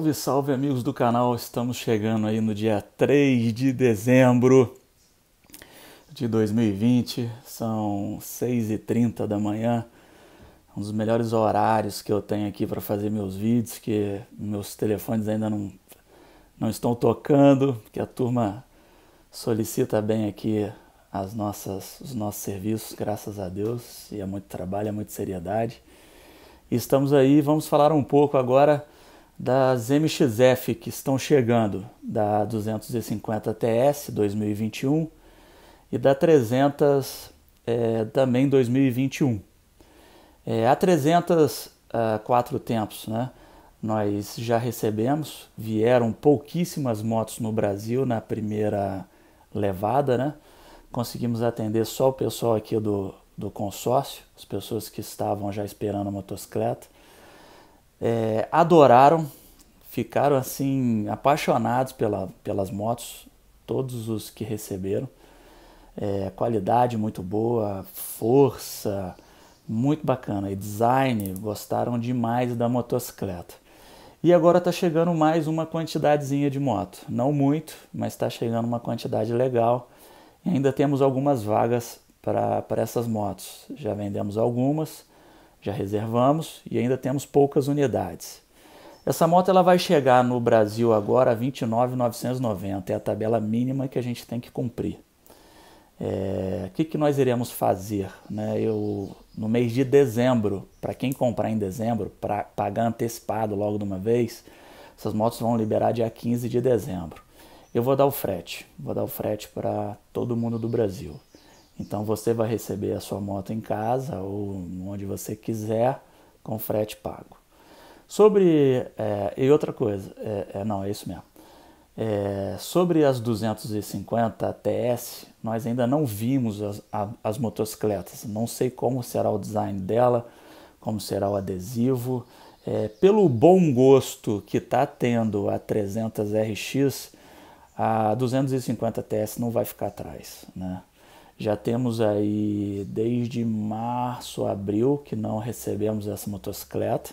Salve, salve amigos do canal, estamos chegando aí no dia 3 de dezembro de 2020, são 6h30 da manhã, um dos melhores horários que eu tenho aqui para fazer meus vídeos, que meus telefones ainda não, não estão tocando, Que a turma solicita bem aqui as nossas, os nossos serviços, graças a Deus, e é muito trabalho, é muita seriedade. Estamos aí, vamos falar um pouco agora das MXF que estão chegando, da 250 TS 2021 e da 300 é, também 2021. É, a 300 a é, quatro tempos, né? Nós já recebemos, vieram pouquíssimas motos no Brasil na primeira levada, né? Conseguimos atender só o pessoal aqui do, do consórcio, as pessoas que estavam já esperando a motocicleta é, adoraram, ficaram assim apaixonados pela, pelas motos, todos os que receberam. É, qualidade muito boa, força, muito bacana. E design, gostaram demais da motocicleta. E agora está chegando mais uma quantidadezinha de moto. Não muito, mas está chegando uma quantidade legal. E ainda temos algumas vagas para essas motos. Já vendemos algumas. Já reservamos e ainda temos poucas unidades. Essa moto ela vai chegar no Brasil agora a 29.990, é a tabela mínima que a gente tem que cumprir. O é, que, que nós iremos fazer? Né? Eu, no mês de dezembro, para quem comprar em dezembro, para pagar antecipado logo de uma vez, essas motos vão liberar dia 15 de dezembro. Eu vou dar o frete, vou dar o frete para todo mundo do Brasil. Então você vai receber a sua moto em casa ou onde você quiser com frete pago. Sobre. É, e outra coisa, é, é, não, é isso mesmo. É, sobre as 250 TS, nós ainda não vimos as, as, as motocicletas. Não sei como será o design dela, como será o adesivo. É, pelo bom gosto que está tendo a 300 RX, a 250 TS não vai ficar atrás, né? Já temos aí desde março, abril que não recebemos essa motocicleta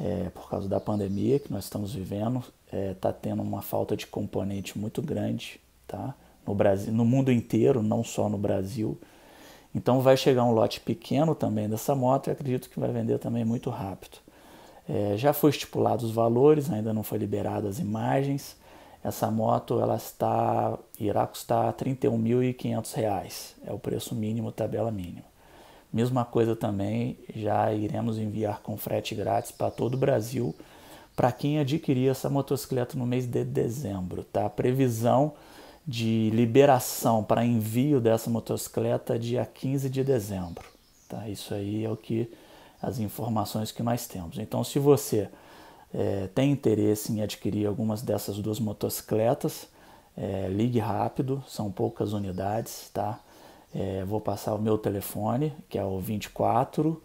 é, por causa da pandemia que nós estamos vivendo. Está é, tá tendo uma falta de componente muito grande, tá? No Brasil, no mundo inteiro, não só no Brasil. Então vai chegar um lote pequeno também dessa moto e acredito que vai vender também muito rápido. É, já foi estipulado os valores, ainda não foi liberado as imagens. Essa moto ela está, irá custar R$ reais é o preço mínimo, tabela mínima. Mesma coisa também, já iremos enviar com frete grátis para todo o Brasil para quem adquirir essa motocicleta no mês de dezembro, tá? Previsão de liberação para envio dessa motocicleta é dia 15 de dezembro, tá? Isso aí é o que as informações que nós temos. Então, se você é, tem interesse em adquirir algumas dessas duas motocicletas, é, ligue rápido, são poucas unidades, tá? É, vou passar o meu telefone, que é o 24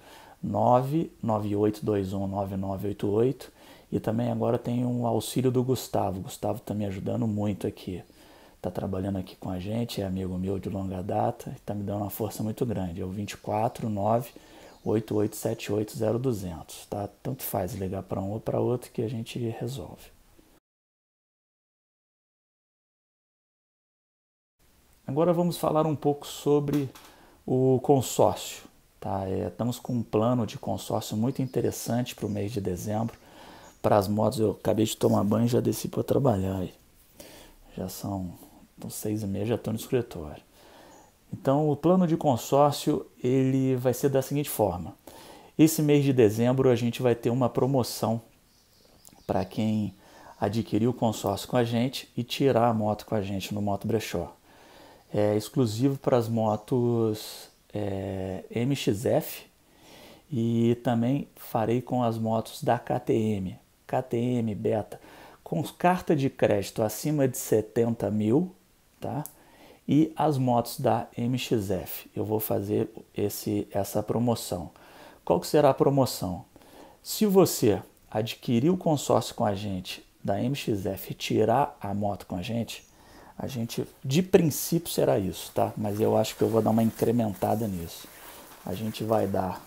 998219988 e também agora tem um auxílio do Gustavo. Gustavo está me ajudando muito aqui. Está trabalhando aqui com a gente, é amigo meu de longa data, está me dando uma força muito grande. É o 249 88780200, tá? Tanto faz ligar para um ou para outro que a gente resolve. Agora vamos falar um pouco sobre o consórcio. Tá? É, estamos com um plano de consórcio muito interessante para o mês de dezembro. Para as motos, eu acabei de tomar banho e já desci para trabalhar. Já são, são seis e meia, já estou no escritório. Então, o plano de consórcio ele vai ser da seguinte forma: esse mês de dezembro a gente vai ter uma promoção para quem adquirir o consórcio com a gente e tirar a moto com a gente no Moto Brechó. É exclusivo para as motos é, MXF e também farei com as motos da KTM, KTM Beta, com carta de crédito acima de 70 mil, tá? e as motos da MXF. Eu vou fazer esse, essa promoção. Qual que será a promoção? Se você adquirir o consórcio com a gente da MXF e tirar a moto com a gente, a gente de princípio será isso, tá? Mas eu acho que eu vou dar uma incrementada nisso. A gente vai dar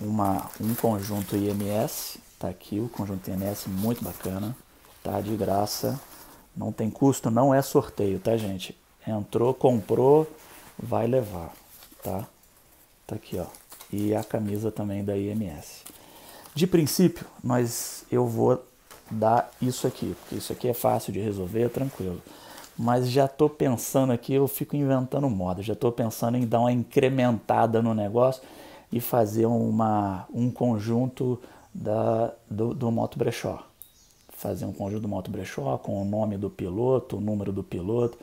uma, um conjunto IMS, tá aqui o conjunto IMS muito bacana, tá? De graça, não tem custo, não é sorteio, tá, gente? Entrou, comprou, vai levar, tá? Tá aqui, ó. E a camisa também da IMS. De princípio, nós eu vou dar isso aqui, porque isso aqui é fácil de resolver, é tranquilo. Mas já tô pensando aqui, eu fico inventando moda, já tô pensando em dar uma incrementada no negócio e fazer uma, um conjunto da, do, do Moto Brechó. Fazer um conjunto do Moto Brechó com o nome do piloto, o número do piloto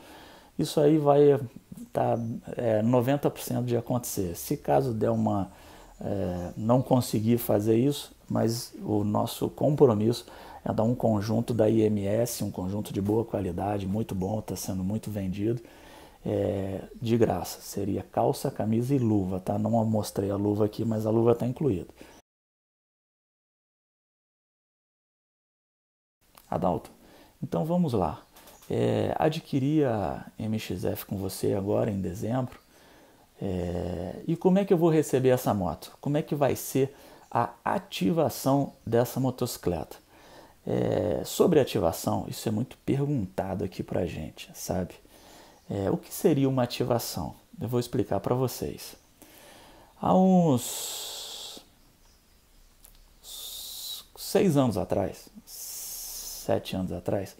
isso aí vai estar tá, é, 90% de acontecer. Se caso der uma. É, não conseguir fazer isso, mas o nosso compromisso é dar um conjunto da IMS, um conjunto de boa qualidade, muito bom, está sendo muito vendido, é, de graça. Seria calça, camisa e luva, tá? Não mostrei a luva aqui, mas a luva está incluída. Adalto, então vamos lá é, a MXF com você agora em dezembro. É, e como é que eu vou receber essa moto? Como é que vai ser a ativação dessa motocicleta? É, sobre ativação, isso é muito perguntado aqui para gente, sabe? É, o que seria uma ativação? Eu vou explicar para vocês. Há uns seis anos atrás, sete anos atrás,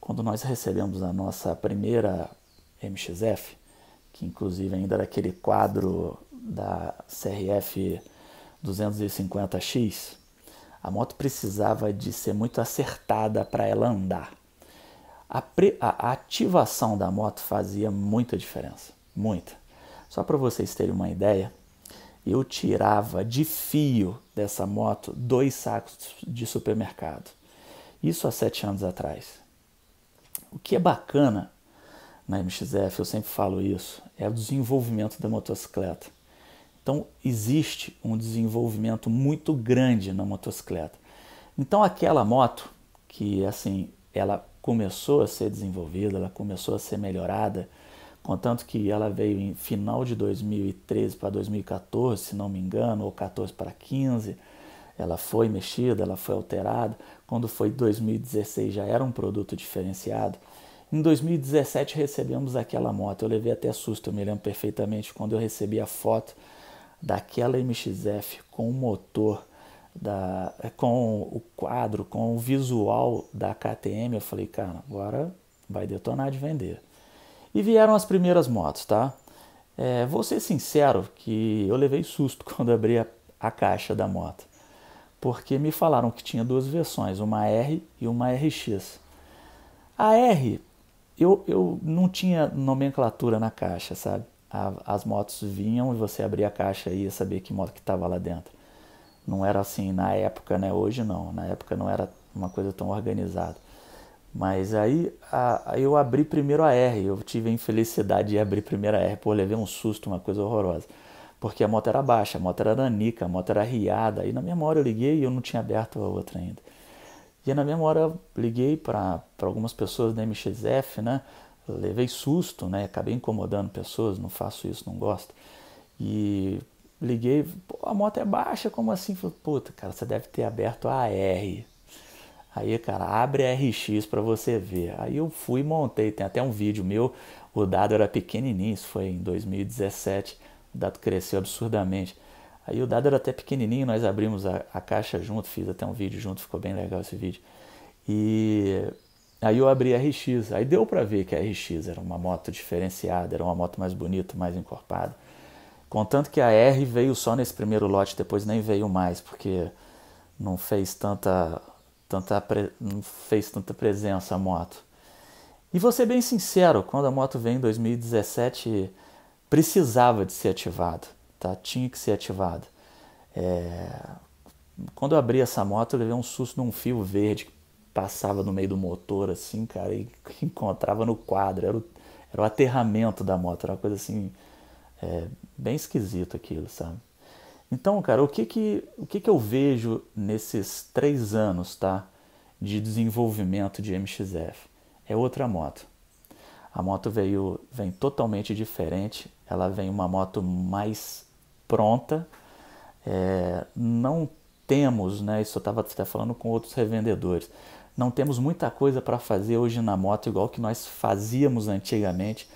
quando nós recebemos a nossa primeira MXF, que inclusive ainda era aquele quadro da CRF 250X, a moto precisava de ser muito acertada para ela andar. A, pre, a, ativação da moto fazia muita diferença, muita. Só para vocês terem uma ideia, eu tirava de fio dessa moto dois sacos de supermercado. Isso há sete anos atrás o que é bacana na né, MXF, eu sempre falo isso, é o desenvolvimento da motocicleta. Então, existe um desenvolvimento muito grande na motocicleta. Então, aquela moto que, assim, ela começou a ser desenvolvida, ela começou a ser melhorada, contanto que ela veio em final de 2013 para 2014, se não me engano, ou 14 para 15, ela foi mexida, ela foi alterada. Quando foi 2016 já era um produto diferenciado. Em 2017 recebemos aquela moto. Eu levei até susto, eu me lembro perfeitamente quando eu recebi a foto daquela MXF com o motor da com o quadro, com o visual da KTM, eu falei, cara, agora vai detonar de vender. E vieram as primeiras motos, tá? É, vou ser sincero que eu levei susto quando abri a, a caixa da moto porque me falaram que tinha duas versões, uma R e uma RX. A R, eu, eu não tinha nomenclatura na caixa, sabe? A, as motos vinham e você abria a caixa e ia saber que moto que estava lá dentro. Não era assim na época, né? Hoje não. Na época não era uma coisa tão organizada. Mas aí a, eu abri primeiro a R. Eu tive a infelicidade de abrir primeiro a R. Pô, levei um susto, uma coisa horrorosa porque a moto era baixa, a moto era nanica, a moto era riada. E na mesma hora eu liguei e eu não tinha aberto a outra ainda. E na mesma hora eu liguei para algumas pessoas da MXF, né? Levei susto, né? Acabei incomodando pessoas, não faço isso, não gosto. E liguei, a moto é baixa, como assim? Falei, puta, cara, você deve ter aberto a R. Aí, cara, abre a RX para você ver. Aí eu fui e montei, tem até um vídeo meu, o dado era pequenininho, isso foi em 2017 o dado cresceu absurdamente. Aí o dado era até pequenininho, nós abrimos a, a caixa junto, fiz até um vídeo junto, ficou bem legal esse vídeo. E aí eu abri a RX, aí deu para ver que a RX era uma moto diferenciada, era uma moto mais bonita, mais encorpada. Contanto que a R veio só nesse primeiro lote, depois nem veio mais, porque não fez tanta, tanta, não fez tanta presença a moto. E vou ser bem sincero, quando a moto veio em 2017 precisava de ser ativado, tá? Tinha que ser ativado. É... Quando eu abri essa moto, eu levei um susto num fio verde que passava no meio do motor, assim, cara, e encontrava no quadro. Era o, era o aterramento da moto, era uma coisa assim, é... bem esquisita aquilo, sabe? Então, cara, o que que, o que que eu vejo nesses três anos, tá? De desenvolvimento de MXF? É outra moto. A moto veio vem totalmente diferente. Ela vem uma moto mais pronta. É, não temos, né? Isso eu estava até falando com outros revendedores. Não temos muita coisa para fazer hoje na moto igual que nós fazíamos antigamente.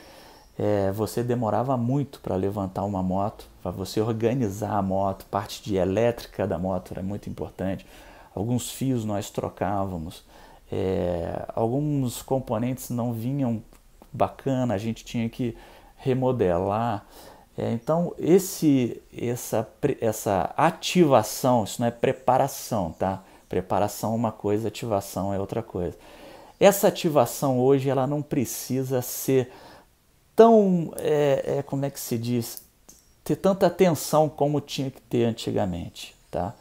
É, você demorava muito para levantar uma moto, para você organizar a moto, parte de elétrica da moto era muito importante. Alguns fios nós trocávamos, é, alguns componentes não vinham bacana, a gente tinha que remodelar. É, então, esse, essa, essa ativação, isso não é preparação, tá? Preparação é uma coisa, ativação é outra coisa. Essa ativação hoje, ela não precisa ser tão, é, é, como é que se diz, ter tanta atenção como tinha que ter antigamente, tá?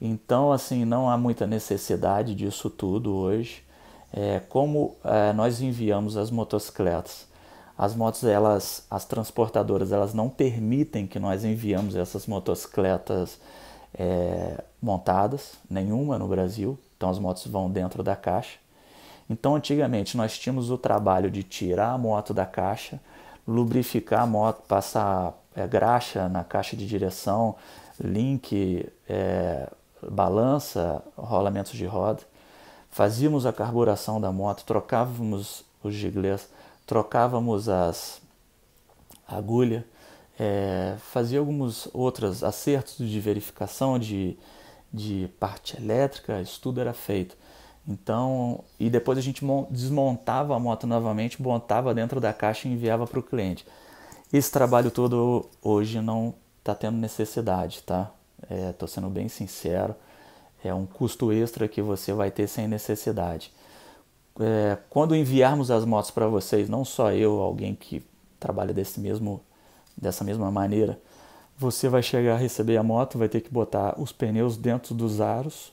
Então, assim, não há muita necessidade disso tudo hoje é, como é, nós enviamos as motocicletas. As motos, elas, as transportadoras, elas não permitem que nós enviamos essas motocicletas é, montadas, nenhuma no Brasil. Então as motos vão dentro da caixa. Então antigamente nós tínhamos o trabalho de tirar a moto da caixa, lubrificar a moto, passar é, graxa na caixa de direção, link, é, balança, rolamentos de roda fazíamos a carburação da moto, trocávamos os giglés, trocávamos as agulhas, é, fazia alguns outros acertos de verificação de, de parte elétrica, isso tudo era feito. Então, e depois a gente desmontava a moto novamente, montava dentro da caixa e enviava para o cliente. Esse trabalho todo hoje não está tendo necessidade, tá? Estou é, sendo bem sincero. É um custo extra que você vai ter sem necessidade. É, quando enviarmos as motos para vocês, não só eu, alguém que trabalha desse mesmo, dessa mesma maneira, você vai chegar a receber a moto, vai ter que botar os pneus dentro dos aros,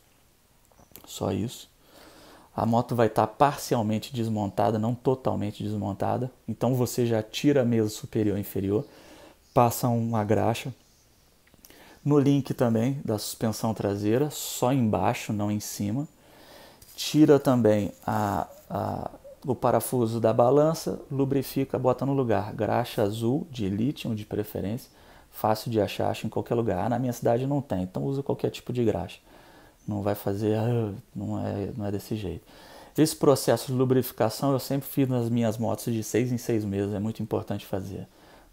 só isso. A moto vai estar tá parcialmente desmontada, não totalmente desmontada. Então você já tira a mesa superior e inferior, passa uma graxa, no link também da suspensão traseira, só embaixo, não em cima. Tira também a, a, o parafuso da balança, lubrifica, bota no lugar. Graxa azul de lítio de preferência, fácil de achar, acho em qualquer lugar. Ah, na minha cidade não tem, então usa qualquer tipo de graxa. Não vai fazer, ah, não é, não é desse jeito. Esse processo de lubrificação eu sempre fiz nas minhas motos de seis em seis meses, é muito importante fazer,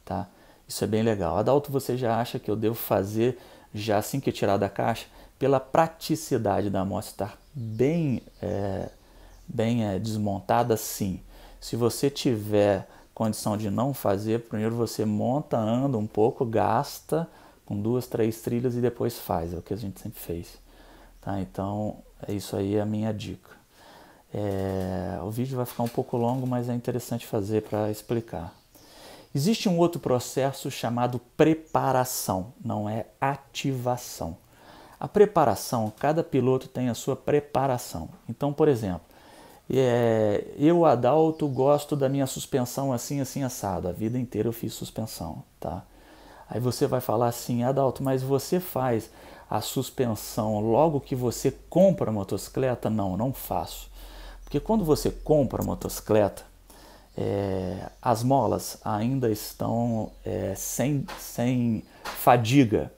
tá? Isso é bem legal. Adalto, você já acha que eu devo fazer já assim que tirar da caixa? Pela praticidade da amostra estar bem, é, bem é, desmontada, sim. Se você tiver condição de não fazer, primeiro você monta, anda um pouco, gasta com duas, três trilhas e depois faz. É o que a gente sempre fez. Tá? Então, é isso aí é a minha dica. É, o vídeo vai ficar um pouco longo, mas é interessante fazer para explicar. Existe um outro processo chamado preparação, não é ativação. A preparação, cada piloto tem a sua preparação. Então, por exemplo, é, eu, Adalto, gosto da minha suspensão assim, assim, assado. A vida inteira eu fiz suspensão, tá? Aí você vai falar assim, Adalto, mas você faz a suspensão logo que você compra a motocicleta? Não, não faço. Porque quando você compra a motocicleta, é, as molas ainda estão é, sem, sem fadiga.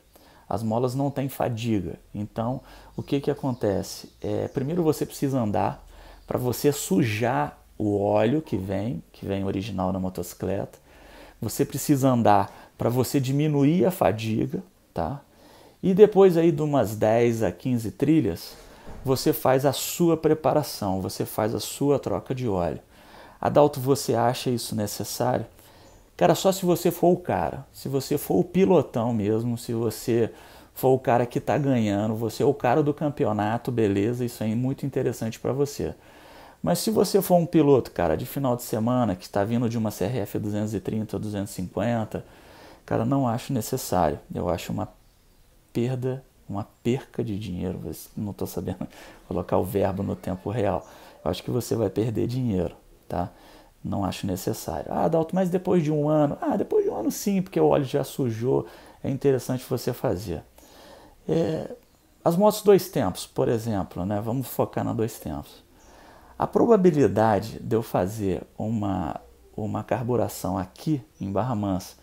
As molas não têm fadiga. Então, o que, que acontece? É, primeiro você precisa andar para você sujar o óleo que vem, que vem original na motocicleta. Você precisa andar para você diminuir a fadiga, tá? E depois aí de umas 10 a 15 trilhas, você faz a sua preparação, você faz a sua troca de óleo. Adalto, você acha isso necessário? Cara, só se você for o cara, se você for o pilotão mesmo, se você for o cara que está ganhando, você é o cara do campeonato, beleza, isso é muito interessante para você. Mas se você for um piloto, cara, de final de semana, que está vindo de uma CRF 230 ou 250, cara, não acho necessário. Eu acho uma perda, uma perca de dinheiro. Não estou sabendo colocar o verbo no tempo real. Eu acho que você vai perder dinheiro tá? Não acho necessário. Ah, Dalton, mas depois de um ano? Ah, depois de um ano sim, porque o óleo já sujou, é interessante você fazer. É, as motos dois tempos, por exemplo, né? Vamos focar na dois tempos. A probabilidade de eu fazer uma, uma carburação aqui em Barra Mansa,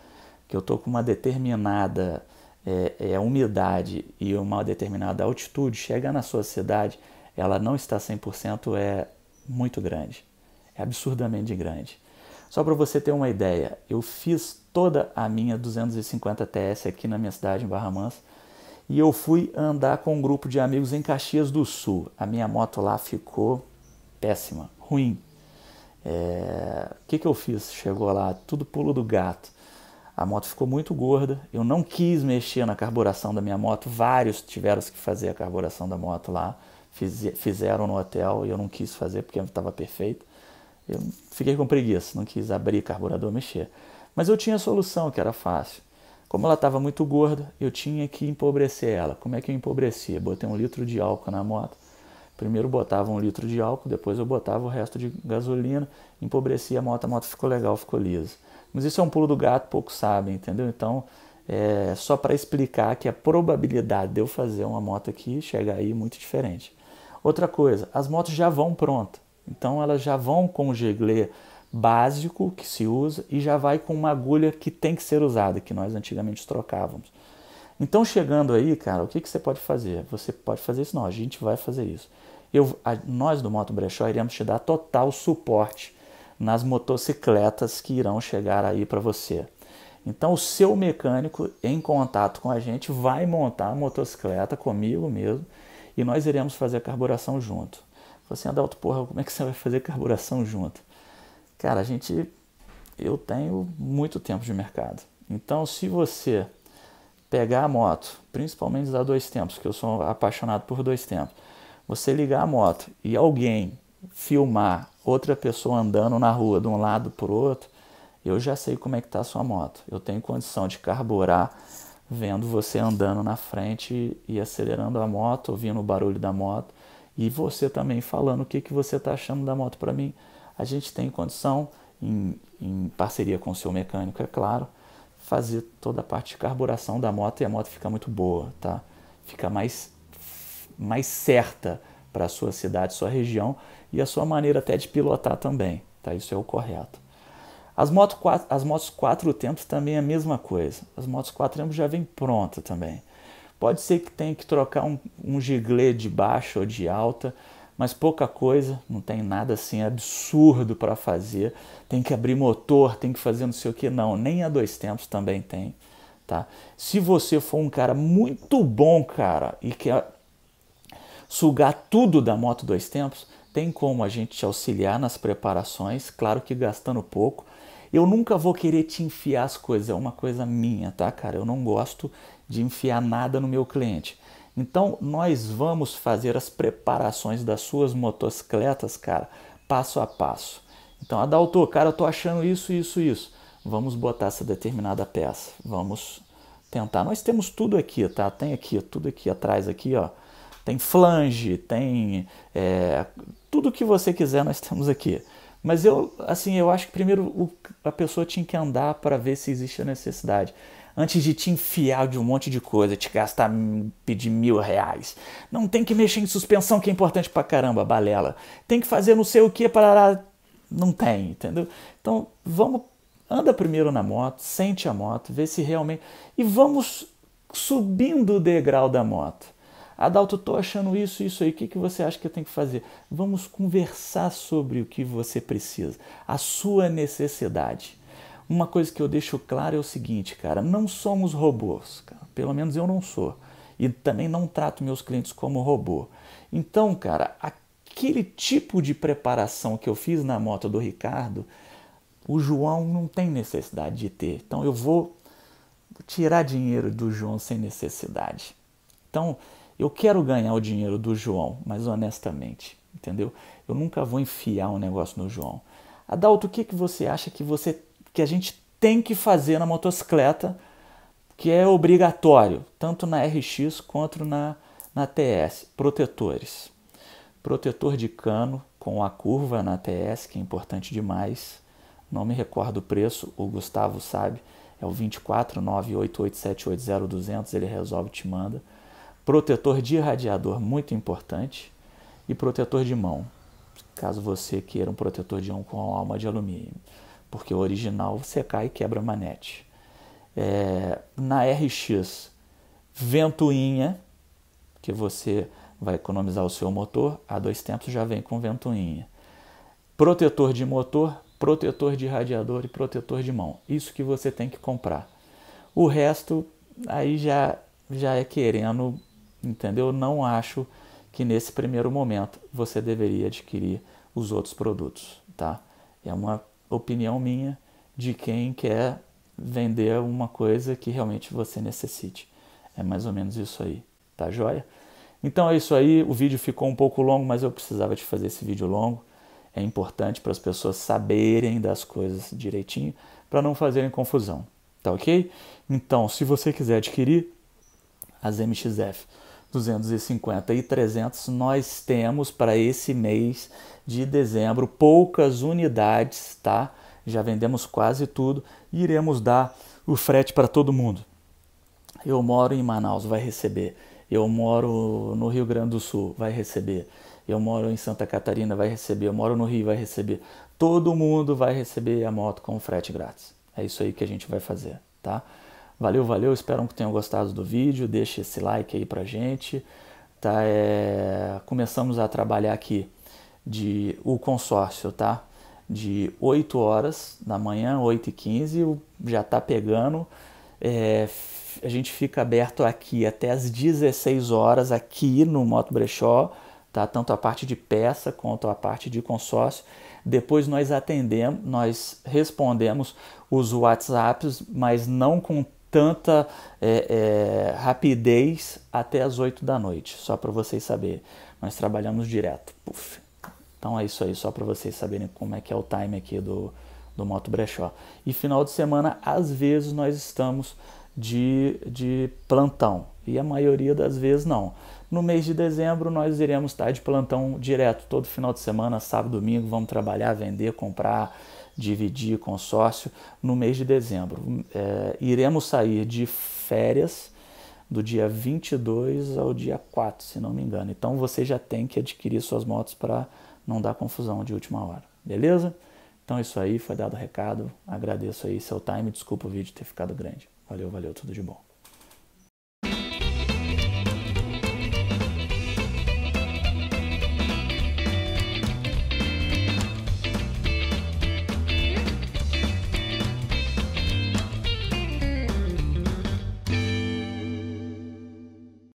que eu estou com uma determinada é, é, umidade e uma determinada altitude, chegar na sua cidade, ela não está 100%, é muito grande é absurdamente grande. Só para você ter uma ideia, eu fiz toda a minha 250 TS aqui na minha cidade, em Barra Mansa, e eu fui andar com um grupo de amigos em Caxias do Sul. A minha moto lá ficou péssima, ruim. É... O que, que eu fiz? Chegou lá, tudo pulo do gato. A moto ficou muito gorda, eu não quis mexer na carburação da minha moto, vários tiveram que fazer a carburação da moto lá, fizeram no hotel e eu não quis fazer porque estava perfeito. Eu fiquei com preguiça, não quis abrir carburador, mexer. Mas eu tinha a solução, que era fácil. Como ela estava muito gorda, eu tinha que empobrecer ela. Como é que eu empobrecia? Botei um litro de álcool na moto. Primeiro botava um litro de álcool, depois eu botava o resto de gasolina, empobrecia a moto, a moto ficou legal, ficou lisa. Mas isso é um pulo do gato, poucos sabem, entendeu? Então, é só para explicar que a probabilidade de eu fazer uma moto aqui chegar aí é muito diferente. Outra coisa, as motos já vão pronta. Então elas já vão com o gelé básico que se usa e já vai com uma agulha que tem que ser usada, que nós antigamente trocávamos. Então chegando aí, cara, o que, que você pode fazer? Você pode fazer isso? Não, a gente vai fazer isso. Eu, a, nós do Moto Brechó iremos te dar total suporte nas motocicletas que irão chegar aí para você. Então, o seu mecânico, em contato com a gente, vai montar a motocicleta comigo mesmo e nós iremos fazer a carburação junto. Falei assim, Adalto, porra, como é que você vai fazer carburação junto? Cara, a gente. Eu tenho muito tempo de mercado. Então, se você pegar a moto, principalmente da dois tempos, que eu sou apaixonado por dois tempos, você ligar a moto e alguém filmar outra pessoa andando na rua de um lado para o outro, eu já sei como é que está a sua moto. Eu tenho condição de carburar vendo você andando na frente e acelerando a moto, ouvindo o barulho da moto e você também falando o que, que você está achando da moto para mim. A gente tem condição, em, em parceria com o seu mecânico, é claro, fazer toda a parte de carburação da moto e a moto fica muito boa, tá? Fica mais, mais certa para a sua cidade, sua região e a sua maneira até de pilotar também, tá? Isso é o correto. As, moto, as motos quatro tempos também é a mesma coisa. As motos quatro tempos já vem pronta também. Pode ser que tenha que trocar um, um giglê de baixa ou de alta, mas pouca coisa, não tem nada assim absurdo para fazer. Tem que abrir motor, tem que fazer não sei o que, não, nem a dois tempos também tem, tá? Se você for um cara muito bom, cara, e quer sugar tudo da moto dois tempos, tem como a gente te auxiliar nas preparações, claro que gastando pouco. Eu nunca vou querer te enfiar as coisas, é uma coisa minha, tá, cara? Eu não gosto de enfiar nada no meu cliente. Então, nós vamos fazer as preparações das suas motocicletas, cara, passo a passo. Então, Adalto, cara, eu tô achando isso, isso, isso. Vamos botar essa determinada peça. Vamos tentar. Nós temos tudo aqui, tá? Tem aqui, tudo aqui atrás, aqui, ó. Tem flange, tem é, tudo que você quiser, nós temos aqui. Mas eu, assim, eu acho que primeiro a pessoa tinha que andar para ver se existe a necessidade antes de te enfiar de um monte de coisa, te gastar, pedir mil reais. Não tem que mexer em suspensão, que é importante pra caramba, balela. Tem que fazer não sei o que, parará. Não tem, entendeu? Então, vamos, anda primeiro na moto, sente a moto, vê se realmente. E vamos subindo o degrau da moto. Adalto, tô achando isso, isso aí, o que, que você acha que eu tenho que fazer? Vamos conversar sobre o que você precisa, a sua necessidade uma coisa que eu deixo claro é o seguinte, cara, não somos robôs, cara, pelo menos eu não sou. E também não trato meus clientes como robô. Então, cara, aquele tipo de preparação que eu fiz na moto do Ricardo, o João não tem necessidade de ter. Então eu vou tirar dinheiro do João sem necessidade. Então, eu quero ganhar o dinheiro do João, mas honestamente, entendeu? Eu nunca vou enfiar um negócio no João. Adalto, o que, que você acha que você que a gente tem que fazer na motocicleta, que é obrigatório, tanto na RX quanto na, na TS. Protetores. Protetor de cano com a curva na TS, que é importante demais. Não me recordo o preço, o Gustavo sabe. É o 24988780200, ele resolve te manda. Protetor de radiador, muito importante. E protetor de mão, caso você queira um protetor de mão com alma de alumínio porque o original você cai e quebra a manete. É, na RX, ventoinha, que você vai economizar o seu motor, a dois tempos já vem com ventoinha. Protetor de motor, protetor de radiador e protetor de mão. Isso que você tem que comprar. O resto aí já já é querendo, entendeu? Não acho que nesse primeiro momento você deveria adquirir os outros produtos, tá? É uma opinião minha de quem quer vender uma coisa que realmente você necessite. É mais ou menos isso aí, tá joia? Então é isso aí, o vídeo ficou um pouco longo, mas eu precisava de fazer esse vídeo longo. É importante para as pessoas saberem das coisas direitinho, para não fazerem confusão, tá ok? Então, se você quiser adquirir as MXF 250 e 300, nós temos para esse mês de dezembro poucas unidades, tá? Já vendemos quase tudo e iremos dar o frete para todo mundo. Eu moro em Manaus, vai receber. Eu moro no Rio Grande do Sul, vai receber. Eu moro em Santa Catarina, vai receber. Eu moro no Rio, vai receber. Todo mundo vai receber a moto com frete grátis. É isso aí que a gente vai fazer, tá? Valeu, valeu, espero que tenham gostado do vídeo, deixe esse like aí pra gente. Tá, é... Começamos a trabalhar aqui de o consórcio, tá? De 8 horas da manhã, 8 e 15, já tá pegando. É... A gente fica aberto aqui até as 16 horas aqui no Moto Brechó, tá? Tanto a parte de peça quanto a parte de consórcio. Depois nós atendemos, nós respondemos os WhatsApps, mas não com tanta é, é, rapidez até as 8 da noite, só para vocês saberem. Nós trabalhamos direto. Puf. Então é isso aí, só para vocês saberem como é que é o time aqui do, do Moto Brechó. E final de semana, às vezes, nós estamos de, de plantão. E a maioria das vezes não. No mês de dezembro, nós iremos estar de plantão direto, todo final de semana, sábado, domingo, vamos trabalhar, vender, comprar, dividir consórcio no mês de dezembro. É, iremos sair de férias do dia 22 ao dia 4, se não me engano. Então você já tem que adquirir suas motos para não dar confusão de última hora, beleza? Então é isso aí, foi dado o recado. Agradeço aí seu time, desculpa o vídeo ter ficado grande. Valeu, valeu, tudo de bom.